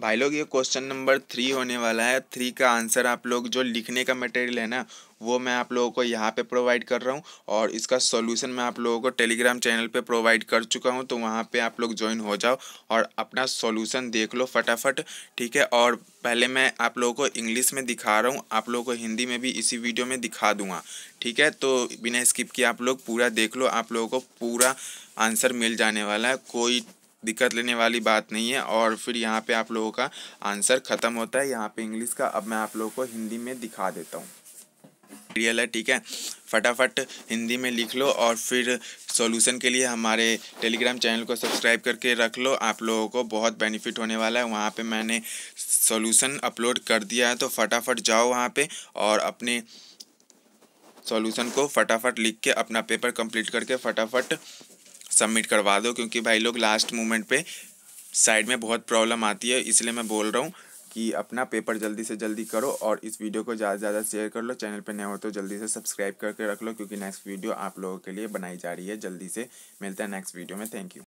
भाई लोग ये क्वेश्चन नंबर थ्री होने वाला है थ्री का आंसर आप लोग जो लिखने का मटेरियल है ना वो मैं आप लोगों को यहाँ पे प्रोवाइड कर रहा हूँ और इसका सॉल्यूशन मैं आप लोगों को टेलीग्राम चैनल पे प्रोवाइड कर चुका हूँ तो वहाँ पे आप लोग ज्वाइन हो जाओ और अपना सॉल्यूशन देख लो फटाफट ठीक है और पहले मैं आप लोगों को इंग्लिश में दिखा रहा हूँ आप लोगों को हिंदी में भी इसी वीडियो में दिखा दूंगा ठीक है तो बिना स्किप किए आप लोग पूरा देख लो आप लोगों को पूरा आंसर मिल जाने वाला है कोई दिक्कत लेने वाली बात नहीं है और फिर यहाँ पे आप लोगों का आंसर ख़त्म होता है यहाँ पे इंग्लिश का अब मैं आप लोगों को हिंदी में दिखा देता हूँ रियल है ठीक है फटाफट हिंदी में लिख लो और फिर सॉल्यूशन के लिए हमारे टेलीग्राम चैनल को सब्सक्राइब करके रख लो आप लोगों को बहुत बेनिफिट होने वाला है वहाँ पे मैंने सॉल्यूशन अपलोड कर दिया है तो फटाफट जाओ वहाँ पे और अपने सॉल्यूशन को फटाफट लिख के अपना पेपर कंप्लीट करके फटाफट सबमिट करवा दो क्योंकि भाई लोग लास्ट मोमेंट पे साइड में बहुत प्रॉब्लम आती है इसलिए मैं बोल रहा हूँ कि अपना पेपर जल्दी से जल्दी करो और इस वीडियो को ज़्यादा से ज़्यादा शेयर कर लो चैनल पर नए हो तो जल्दी से सब्सक्राइब करके रख लो क्योंकि नेक्स्ट वीडियो आप लोगों के लिए बनाई जा रही है जल्दी से मिलता है नेक्स्ट वीडियो में थैंक यू